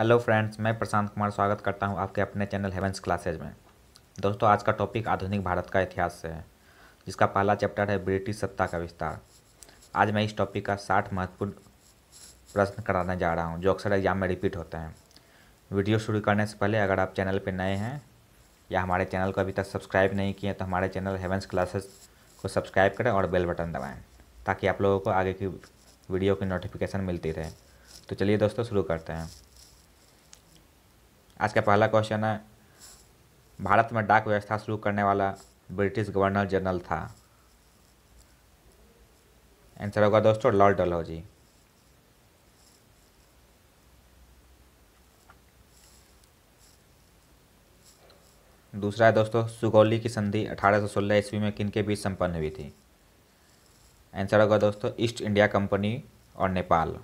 hello friends मैं प्रशांत कुमार स्वागत करता हूं आपके अपने चैनल हेवेंस क्लासेज में दोस्तों आज का टॉपिक आधुनिक भारत का इतिहास से है जिसका पहला चैप्टर है ब्रिटिश सत्ता का विस्तार आज मैं इस टॉपिक का साठ महत्वपूर्ण प्रश्न कराने जा रहा हूँ जो अक्सर एग्जाम में रिपीट होते हैं वीडियो शुरू करने से पहले अगर आप चैनल पर नए हैं या हमारे चैनल को अभी तक सब्सक्राइब नहीं किए तो हमारे चैनल हेवेंस क्लासेज को सब्सक्राइब करें और बेल बटन दबाएँ ताकि आप लोगों को आगे की वीडियो की नोटिफिकेशन मिलती रहे तो चलिए दोस्तों शुरू करते हैं आज का पहला क्वेश्चन है भारत में डाक व्यवस्था शुरू करने वाला ब्रिटिश गवर्नर जनरल था आंसर होगा दोस्तों लॉर्ड डलहौजी दूसरा है दोस्तों सुगौली की संधि अठारह सौ सोलह ईस्वी में किनके बीच संपन्न हुई थी आंसर होगा दोस्तों ईस्ट इंडिया कंपनी और नेपाल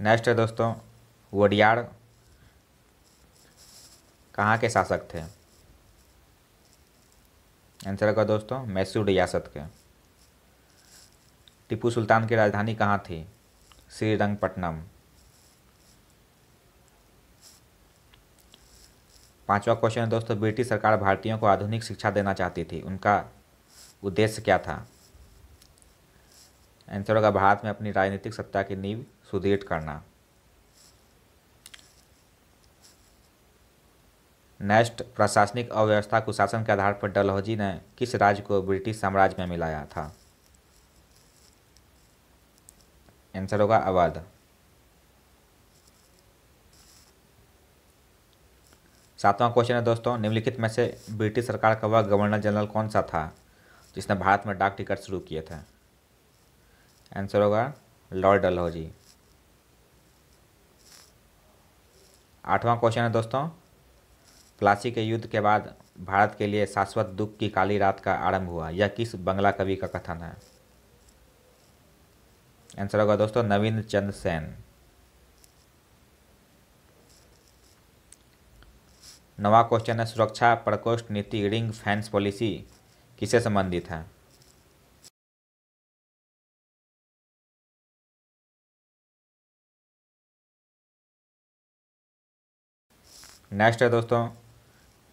नेक्स्ट है दोस्तों वोडियार कहाँ के शासक थे आंसर होगा दोस्तों मैसूर रियासत के टीपू सुल्तान की राजधानी कहाँ थी श्रीरंगपट्टनम पांचवा क्वेश्चन है दोस्तों ब्रिटिश सरकार भारतीयों को आधुनिक शिक्षा देना चाहती थी उनका उद्देश्य क्या था आंसर होगा भारत में अपनी राजनीतिक सत्ता की नींव सुदृढ़ करना नेक्स्ट प्रशासनिक अव्यवस्था कुशासन के आधार पर डलहौजी ने किस राज्य को ब्रिटिश साम्राज्य में मिलाया था आंसर होगा अवध सातवां क्वेश्चन है दोस्तों निम्नलिखित में से ब्रिटिश सरकार का वह गवर्नर जनरल कौन सा था जिसने भारत में डाक टिकट शुरू किए थे आंसर होगा लॉर्ड डलहौजी आठवां क्वेश्चन है दोस्तों प्लासी के युद्ध के बाद भारत के लिए शाश्वत दुख की काली रात का आरंभ हुआ यह किस बंगला कवि का कथन है आंसर होगा दोस्तों नवीन चंद सेन नवा क्वेश्चन है सुरक्षा प्रकोष्ठ नीति रिंग फैंस पॉलिसी किसे संबंधित है नेक्स्ट है दोस्तों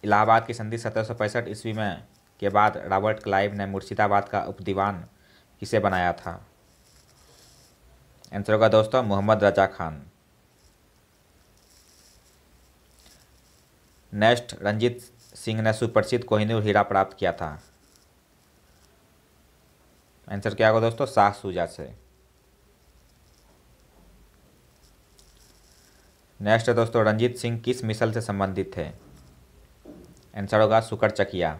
इलाहाबाद की संधि सत्रह ईस्वी में के बाद रॉबर्ट क्लाइव ने मुर्शिदाबाद का उपदीवान किसे बनाया था आंसर होगा दोस्तों मोहम्मद रजा खान नेक्स्ट रंजीत सिंह ने सुप्रसिद्ध कोहिनूर हीरा प्राप्त किया था आंसर क्या होगा दोस्तों शाह सूजा से नेक्स्ट है दोस्तों रंजीत सिंह किस मिसल से संबंधित थे आंसर होगा सुकर चकिया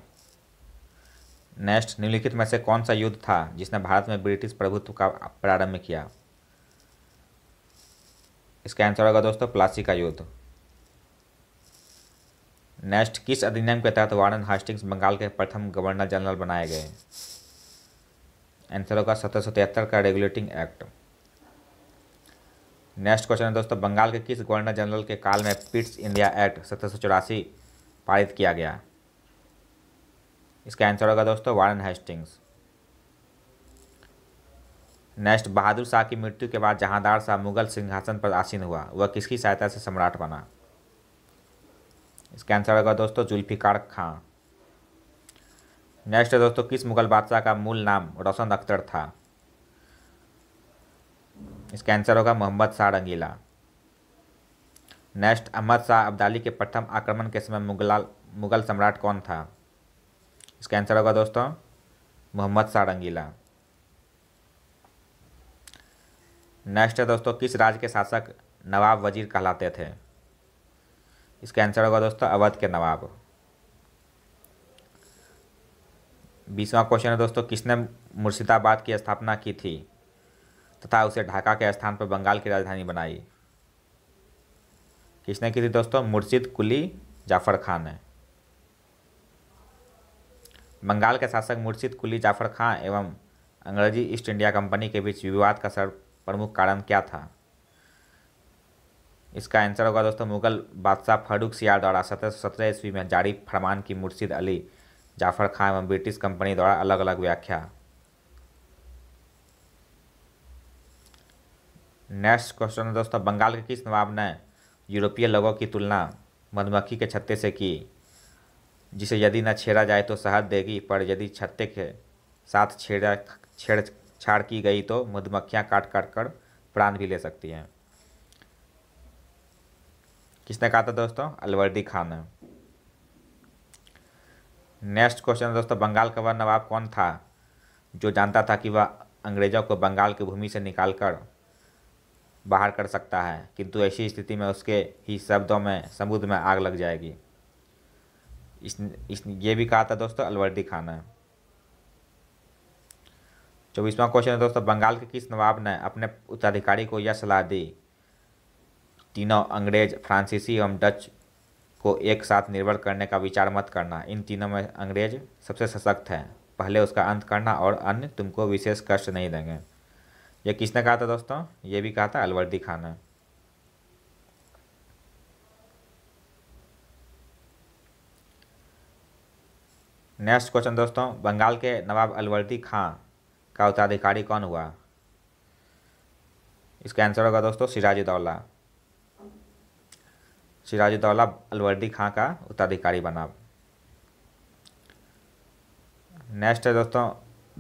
नेक्स्ट निम्नलिखित में से कौन सा युद्ध था जिसने भारत में ब्रिटिश प्रभुत्व का प्रारंभ किया इसका आंसर होगा दोस्तों प्लासी का युद्ध नेक्स्ट किस अधिनियम के तहत वारन हास्टिंग्स बंगाल के प्रथम गवर्नर जनरल बनाए गए आंसर होगा सत्रह का रेगुलेटिंग एक्ट नेक्स्ट क्वेश्चन है दोस्तों बंगाल के किस गवर्नर जनरल के काल में पिट्स इंडिया एक्ट सत्रह पारित किया गया इसका आंसर होगा दोस्तों Warren Hastings next Bahadur Shah की मृत्यु के बाद जहांदार शाह मुगल सिंहासन पर आसीन हुआ वह किसकी सहायता से सम्राट बना इसका आंसर होगा दोस्तों जुल्फिकार खां नेक्स्ट दोस्तों किस मुगल बादशाह का मूल नाम रोशन अख्तर था इसका आंसर होगा मोहम्मद शाह रंगीला नेक्स्ट अहमद शाह अब्दाली के प्रथम आक्रमण के समय मुगला मुगल सम्राट कौन था इसका आंसर होगा दोस्तों मोहम्मद शाह रंगीला नेक्स्ट है दोस्तों किस राज्य के शासक नवाब वजीर कहलाते थे इसका आंसर होगा दोस्तों अवध के नवाब बीसवा क्वेश्चन है दोस्तों किसने मुर्शिदाबाद की स्थापना की थी तथा उसे ढाका के स्थान पर बंगाल की राजधानी बनाई किसने की थी दोस्तों मुर्शिद कुली जाफर खान ने बंगाल के शासक मुर्शिद कुली जाफर खां एवं अंग्रेजी ईस्ट इंडिया कंपनी के बीच विवाद का सर प्रमुख कारण क्या था इसका आंसर होगा दोस्तों मुगल बादशाह फारूक सियार द्वारा सत्रह सौ सत्रह ईस्वी में जारी फरमान की मुर्शिद अली जाफर खां एवं ब्रिटिश कंपनी द्वारा अलग अलग व्याख्या नेक्स्ट क्वेश्चन है दोस्तों बंगाल के किस नवाब ने यूरोपीय लोगों की तुलना मधुमक्खी के छत्ते से की जिसे यदि न छेड़ा जाए तो शहद देगी पर यदि छत्ते के साथ छेड़ा छेड़छाड़ की गई तो मधुमक्खियाँ काट काट कर प्राण भी ले सकती हैं किसने कहा था दोस्तों अलवर्दी खान ने नेक्स्ट क्वेश्चन दोस्तों बंगाल का वह नवाब कौन था जो जानता था कि वह अंग्रेज़ों को बंगाल की भूमि से निकालकर बाहर कर सकता है किंतु ऐसी स्थिति में उसके ही शब्दों में समुद्र में आग लग जाएगी इस, इस ये भी कहा था दोस्तों अलवर्दी खान ने चौबीसवां क्वेश्चन है दोस्तों बंगाल के किस नवाब ने अपने उत्तराधिकारी को यह सलाह दी तीनों अंग्रेज फ्रांसीसी एवं डच को एक साथ निर्भर करने का विचार मत करना इन तीनों में अंग्रेज सबसे सशक्त हैं पहले उसका अंत करना और अन्य तुमको विशेष कष्ट नहीं देंगे ये किसने कहा था दोस्तों ये भी कहा था अलवर्दी खान ने नेक्स्ट क्वेश्चन दोस्तों बंगाल के नवाब अलवर्दी खां का उत्तराधिकारी कौन हुआ इसका आंसर होगा दोस्तों सिराजुद्दौला सिराजुद्दौला अलवर्दी खां का उत्तराधिकारी बना नेक्स्ट है दोस्तों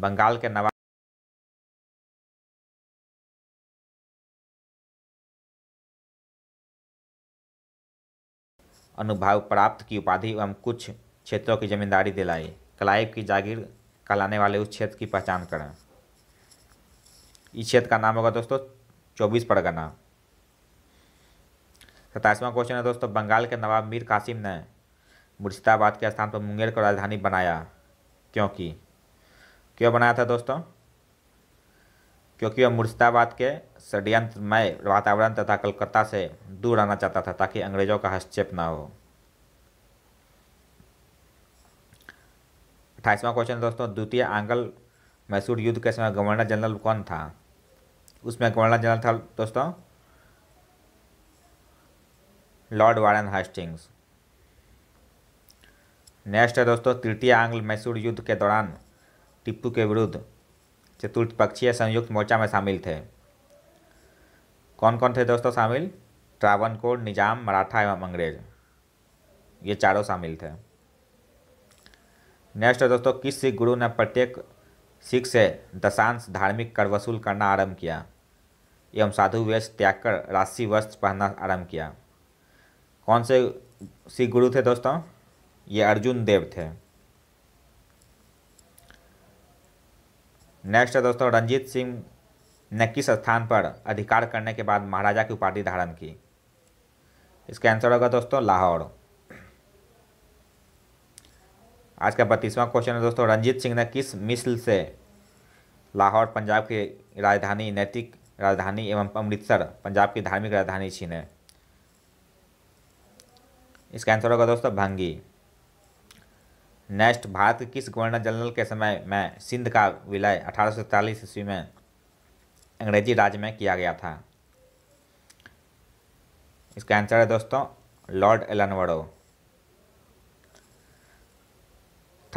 बंगाल के नवाब अनुभाव प्राप्त की उपाधि एवं कुछ क्षेत्रों की जमींदारी दिलाई कलाइव की जागीर कहलाने वाले उस क्षेत्र की पहचान करें इस क्षेत्र का नाम होगा दोस्तों चौबीस परगना सताईसवां क्वेश्चन है दोस्तों बंगाल के नवाब मीर कासिम ने मुर्शिदाबाद के स्थान पर मुंगेर को राजधानी बनाया क्योंकि क्यों बनाया था दोस्तों क्योंकि वह मुर्शिदाबाद के षड्यंत्रमय वातावरण तथा कलकत्ता से दूर रहना चाहता था ताकि अंग्रेजों का हस्तक्षेप न हो अठाईसवा क्वेश्चन दोस्तों द्वितीय आंगल मैसूर युद्ध के समय गवर्नर जनरल कौन था उसमें गवर्नर जनरल था दोस्तों लॉर्ड वारन हास्टिंग्स नेक्स्ट है दोस्तों तृतीय आंग्ल मैसूर युद्ध के दौरान टिप्पू के विरुद्ध चतुर्थ पक्षीय संयुक्त मोर्चा में शामिल थे कौन कौन थे दोस्तों शामिल ट्रावनकोर निजाम मराठा एवं अंग्रेज ये चारों शामिल थे नेक्स्ट दोस्तों किस सिख गुरु ने प्रत्येक सिख से दशांश धार्मिक कर वसूल करना आरंभ किया एवं साधु वेश त्याग कर राशि वस्त्र पहनना आरंभ किया कौन से सिख गुरु थे दोस्तों ये अर्जुन देव थे नेक्स्ट है दोस्तों रंजीत सिंह ने किस स्थान पर अधिकार करने के बाद महाराजा की उपाधि धारण की इसका आंसर होगा दोस्तों लाहौर आज का बत्तीसवां क्वेश्चन है दोस्तों रंजीत सिंह ने किस मिसल से लाहौर पंजाब की राजधानी नैतिक राजधानी एवं अमृतसर पंजाब की धार्मिक राजधानी छीने इसका आंसर होगा दोस्तों भंगी नेक्स्ट भारत के किस गवर्नर जनरल के समय में सिंध का विलय अठारह ईस्वी में अंग्रेजी राज्य में किया गया था इसका आंसर है दोस्तों लॉर्ड एलनवरो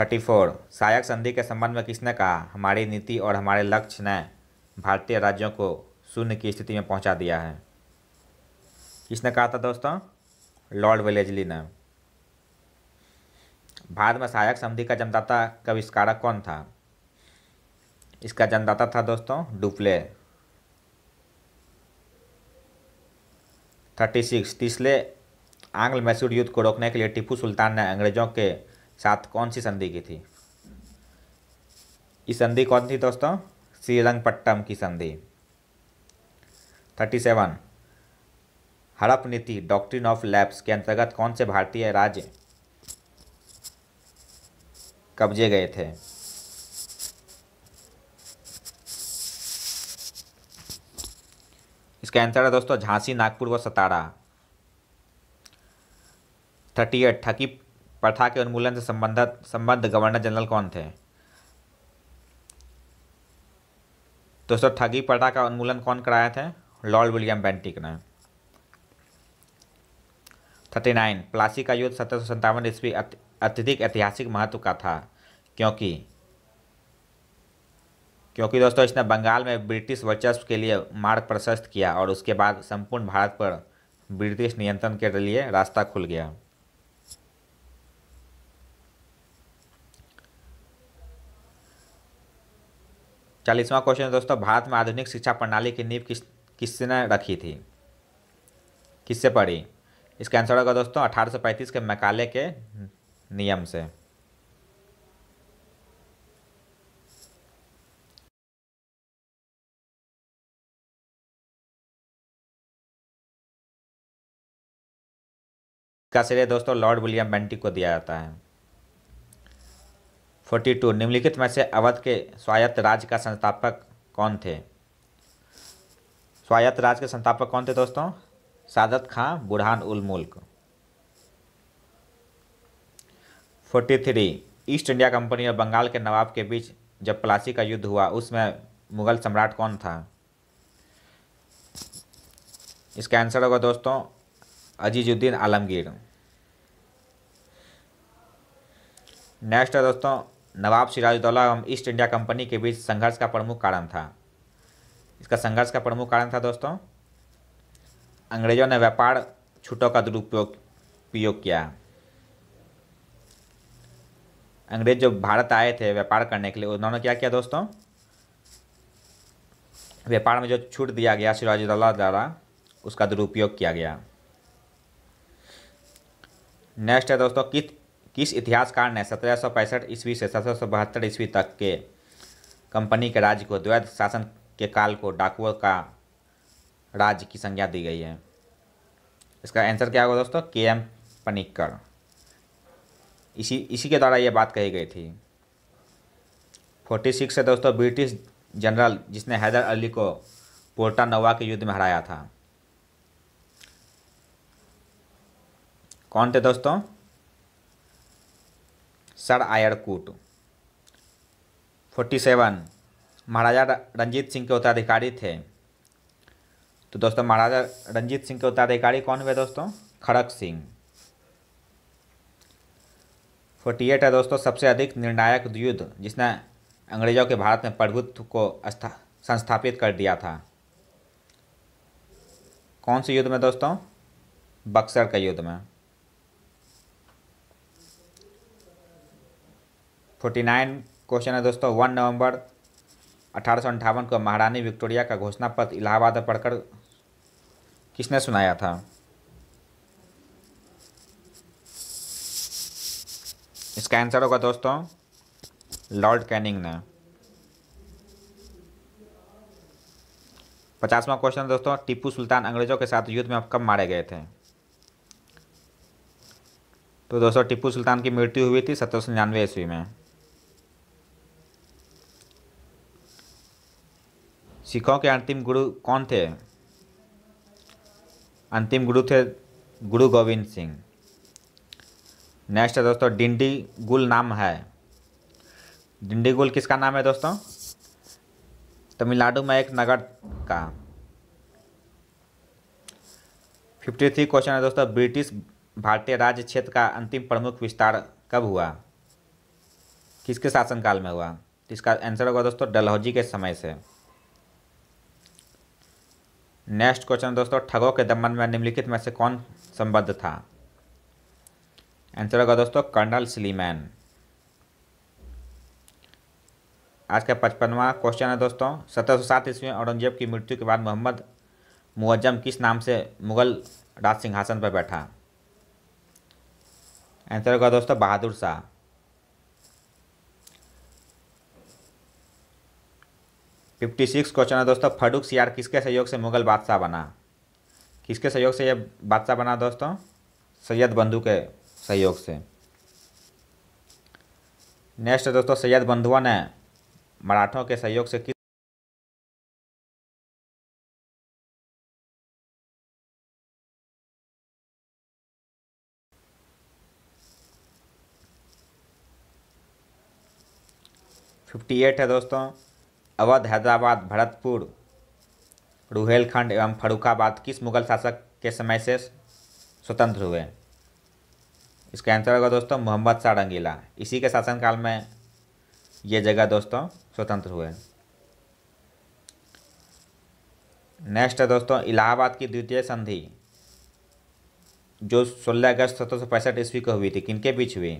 थर्टी फोर सहायक संधि के संबंध में किसने कहा हमारी नीति और हमारे लक्ष्य ने भारतीय राज्यों को शून्य की स्थिति में पहुंचा दिया है किसने कहा था दोस्तों लॉर्ड वेलेजली ने भारत में सहायक समिति का जन्मदाता का आविष्कारक कौन था इसका जन्मदाता था दोस्तों डुफले थर्टी सिक्स तीसरे आंग्ल मैसूर युद्ध को रोकने के लिए टीपू सुल्तान ने अंग्रेजों के साथ कौन सी संधि की थी इस संधि कौन थी दोस्तों श्रीरंगपट्टम की संधि थर्टी सेवन हड़प नीति डॉक्ट्रिन ऑफ लैब्स के अंतर्गत कौन से भारतीय राज्य कब्जे गए थे इसका आंसर है दोस्तों झांसी नागपुर व सतारा थर्टी एट ठगी प्रथा के उन्मूलन से संबंधित संबद्ध गवर्नर जनरल कौन थे दोस्तों ठगी प्रथा का उन्मूलन कौन कराया थे लॉर्ड विलियम बेंटिक ने थर्टी प्लासी का युद्ध सत्रह सौ सत्तावन ईस्वी अत्यधिक ऐतिहासिक महत्व का था क्योंकि क्योंकि दोस्तों इसने बंगाल में ब्रिटिश वर्चस्व के लिए मार्ग प्रशस्त किया और उसके बाद संपूर्ण भारत पर ब्रिटिश नियंत्रण के लिए रास्ता खुल गया चालीसवां क्वेश्चन दोस्तों भारत में आधुनिक शिक्षा प्रणाली की नींव किस किसने रखी थी किससे पढ़ी इसका आंसर होगा दोस्तों अठारह के मकाले के नियम से का श्रेय दोस्तों लॉर्ड विलियम बेंटी को दिया जाता है 42 निम्नलिखित में से अवध के स्वायत्त राज्य का संस्थापक कौन थे स्वायत्त राज्य के संस्थापक कौन थे दोस्तों सादत खां Burhan ul Mulk forty three East India Company और बंगाल के नवाब के बीच जब प्लासी का युद्ध हुआ उसमें मुगल सम्राट कौन था इसका आंसर होगा दोस्तों अजीजुद्दीन आलमगीर नेक्स्ट है दोस्तों नवाब सिराजुद्दौला एवं ईस्ट इंडिया कंपनी के बीच संघर्ष का प्रमुख कारण था इसका संघर्ष का प्रमुख कारण था दोस्तों अंग्रेजों ने व्यापार छूटों का दुरुपयोग उपयोग किया अंग्रेज जो भारत आए थे व्यापार करने के लिए उन्होंने क्या किया दोस्तों व्यापार में जो छूट दिया गया सिराजुद्दौला द्वारा उसका दुरुपयोग किया गया नेक्स्ट है दोस्तों किस किस इतिहासकार ने सत्रह सौ पैंसठ ईस्वी से सत्रह सौ बहत्तर ईस्वी तक के कंपनी के राज्य को द्वैध शासन के काल को डाकुओं का राज्य की संज्ञा दी गई है इसका आंसर क्या होगा दोस्तों के एम पनिक्कर इसी इसी के द्वारा ये बात कही गई थी फोर्टी सिक्स है दोस्तों ब्रिटिश जनरल जिसने हैदर अली को पोर्टा नोवा के युद्ध में हराया था कौन थे दोस्तों sir Eyre Coote forty seven Maharaja Ranjit Singh के उत्तराधिकारी थे तो दोस्तों महाराजा रंजीत सिंह के उत्तराधिकारी कौन हुए दोस्तों खड़क सिंह फोर्टी एट है दोस्तों सबसे अधिक निर्णायक युद्ध जिसने अंग्रेजों के भारत में प्रभुत्व को संस्थापित कर दिया था कौन से युद्ध में दोस्तों बक्सर के युद्ध में फोर्टी नाइन क्वेश्चन है दोस्तों वन नवंबर अठारह को महारानी विक्टोरिया का घोषणा पत्र इलाहाबाद में पढ़कर किसने सुनाया था इसका आंसर होगा दोस्तों लॉर्ड कैनिंग ने पचासवा क्वेश्चन दोस्तों टीपू सुल्तान अंग्रेजों के साथ युद्ध में कब मारे गए थे तो दोस्तों टीपू सुल्तान की मृत्यु हुई थी सत्रह सौ निन्यानवे ईस्वी में सिखों के अंतिम गुरु कौन थे अंतिम गुरु थे गुरु गोविंद सिंह नेक्स्ट है दोस्तों डिंडी गुल नाम है डिंडी गुल किसका नाम है दोस्तों तमिलनाडु में एक नगर का फिफ्टी थ्री क्वेश्चन है दोस्तों ब्रिटिश भारतीय राज्य क्षेत्र का अंतिम प्रमुख विस्तार कब हुआ किसके शासनकाल में हुआ इसका आंसर होगा दोस्तों डलहौजी के समय से नेक्स्ट क्वेश्चन दोस्तों ठगों के दमन में निम्नलिखित में से कौन संबद्ध था आंसर होगा दोस्तों कर्नल सिलीमैन आज का पचपनवा क्वेश्चन है दोस्तों सत्रह सौ सात ईस्वी में औरंगजेब की मृत्यु के बाद मोहम्मद मुअज्जम किस नाम से मुगल राज सिंहासन पर बैठा आंसर होगा दोस्तों Bahadur Shah fifty six question है दोस्तों फडुक सियार किसके सहयोग से मुगल बादशाह बना किसके सहयोग से यह बादशाह बना दोस्तों सैयद बंधु के सहयोग से नेक्स्ट दोस्तों सैयद बंधुआ ने मराठों के सहयोग से किस फिफ्टी एट है दोस्तों अवध हैदराबाद भरतपुर रुहेलखंड एवं फरुखाबाद किस मुगल शासक के समय से स्वतंत्र हुए इसका आंसर होगा दोस्तों मोहम्मद शाह रंगीला इसी के शासनकाल में ये जगह दोस्तों स्वतंत्र हुए नेक्स्ट है दोस्तों इलाहाबाद की द्वितीय संधि जो 16 अगस्त सत्रह सौ पैंसठ ईस्वी को हुई थी किनके बीच हुई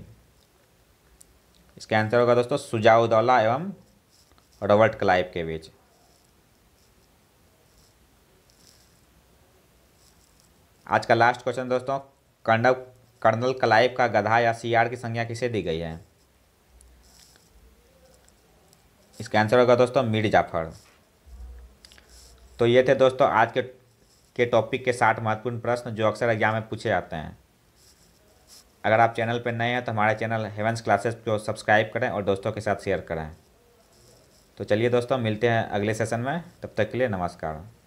इसका आंसर होगा दोस्तों सुजाउदौला एवं रॉबर्ट क्लाइव के बीच आज का लास्ट क्वेश्चन दोस्तों कर्नल कर्नल क्लाइव का गधा या सीआर की संज्ञा किसे दी गई है इसका आंसर होगा दोस्तों मीर जाफर तो ये थे दोस्तों आज के के टॉपिक के साथ महत्वपूर्ण प्रश्न जो अक्सर एग्जाम में पूछे जाते हैं अगर आप चैनल पर नए हैं तो हमारे चैनल हेवंस क्लासेस को सब्सक्राइब करें और दोस्तों के साथ शेयर करें तो चलिए दोस्तों मिलते हैं अगले सेशन में तब तक के लिए नमस्कार